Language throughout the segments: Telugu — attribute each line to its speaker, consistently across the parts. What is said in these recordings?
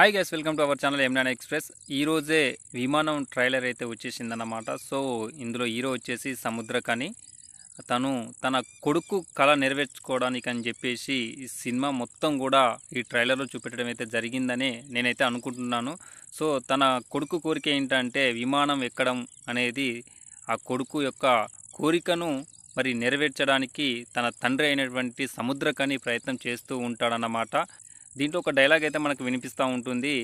Speaker 1: hi guys welcome to our channel ఎమ్నాన్ ఎక్స్ప్రెస్ ఈరోజే విమానం ట్రైలర్ అయితే వచ్చేసిందన్నమాట సో ఇందులో హీరో వచ్చేసి సముద్రకని తను తన కొడుకు కళ నెరవేర్చుకోవడానికి అని చెప్పేసి ఈ సినిమా మొత్తం కూడా ఈ ట్రైలర్లో చూపెట్టడం అయితే జరిగిందని నేనైతే అనుకుంటున్నాను సో తన కొడుకు కోరిక ఏంటంటే విమానం ఎక్కడం అనేది ఆ కొడుకు యొక్క కోరికను మరి నెరవేర్చడానికి తన తండ్రి అయినటువంటి సముద్రకని ప్రయత్నం చేస్తూ ఉంటాడన్నమాట దీంట్లో ఒక డైలాగ్ అయితే మనకు వినిపిస్తూ ఉంటుంది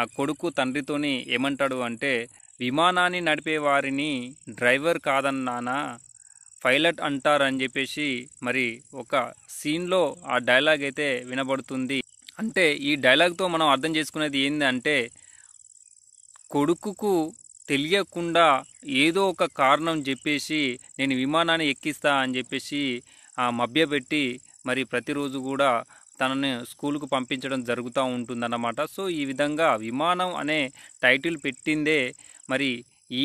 Speaker 1: ఆ కొడుకు తండ్రితోని ఏమంటాడు అంటే విమానాన్ని నడిపే వారిని డ్రైవర్ కాదన్నానా పైలట్ అంటారని చెప్పేసి మరి ఒక సీన్లో ఆ డైలాగ్ అయితే వినబడుతుంది అంటే ఈ డైలాగ్తో మనం అర్థం చేసుకునేది ఏంటంటే కొడుకుకు తెలియకుండా ఏదో ఒక కారణం చెప్పేసి నేను విమానాన్ని ఎక్కిస్తా అని చెప్పేసి మభ్యపెట్టి మరి ప్రతిరోజు కూడా తనని స్కూల్కు పంపించడం జరుగుతూ ఉంటుందన్నమాట సో ఈ విధంగా విమానం అనే టైటిల్ పెట్టిందే మరి ఈ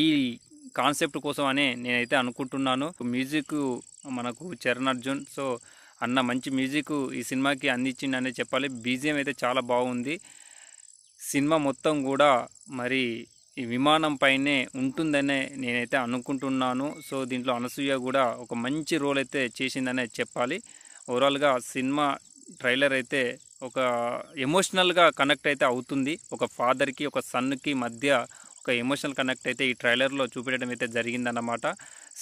Speaker 1: కాన్సెప్ట్ కోసం అనే నేనైతే అనుకుంటున్నాను మ్యూజిక్ మనకు చరణ్ అర్జున్ సో అన్న మంచి మ్యూజిక్ ఈ సినిమాకి అందించిండనే చెప్పాలి బీజియం అయితే చాలా బాగుంది సినిమా మొత్తం కూడా మరి ఈ విమానం పైనే ఉంటుందనే నేనైతే అనుకుంటున్నాను సో దీంట్లో అనసూయ కూడా ఒక మంచి రోల్ అయితే చేసిందనే చెప్పాలి ఓవరాల్గా సినిమా ట్రైలర్ అయితే ఒక ఎమోషనల్గా కనెక్ట్ అయితే అవుతుంది ఒక ఫాదర్కి ఒక సన్కి మధ్య ఒక ఎమోషనల్ కనెక్ట్ అయితే ఈ ట్రైలర్లో చూపెట్టడం అయితే జరిగిందన్నమాట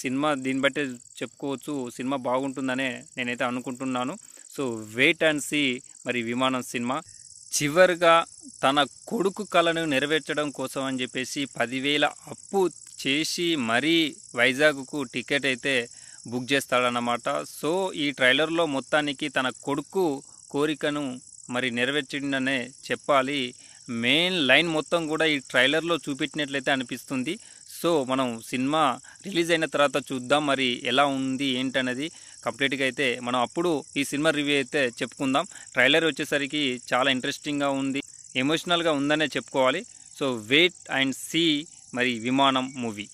Speaker 1: సినిమా దీన్ని బట్టి చెప్పుకోవచ్చు సినిమా బాగుంటుందనే నేనైతే అనుకుంటున్నాను సో వెయిట్ అండ్ సీ మరి విమానం సినిమా చివరిగా తన కొడుకు కళను నెరవేర్చడం కోసం అని చెప్పేసి పదివేల అప్పు చేసి మరీ వైజాగ్కు టికెట్ అయితే బుక్ చేస్తాడన్నమాట సో ఈ ట్రైలర్లో మొత్తానికి తన కొడుకు కోరికను మరి నెరవేర్చిందనే చెప్పాలి మెయిన్ లైన్ మొత్తం కూడా ఈ ట్రైలర్లో చూపెట్టినట్లయితే అనిపిస్తుంది సో మనం సినిమా రిలీజ్ అయిన తర్వాత చూద్దాం మరి ఎలా ఉంది ఏంటనేది కంప్లీట్గా అయితే మనం అప్పుడు ఈ సినిమా రివ్యూ అయితే చెప్పుకుందాం ట్రైలర్ వచ్చేసరికి చాలా ఇంట్రెస్టింగ్గా ఉంది ఎమోషనల్గా ఉందనే చెప్పుకోవాలి సో వెయిట్ అండ్ సీ మరి విమానం మూవీ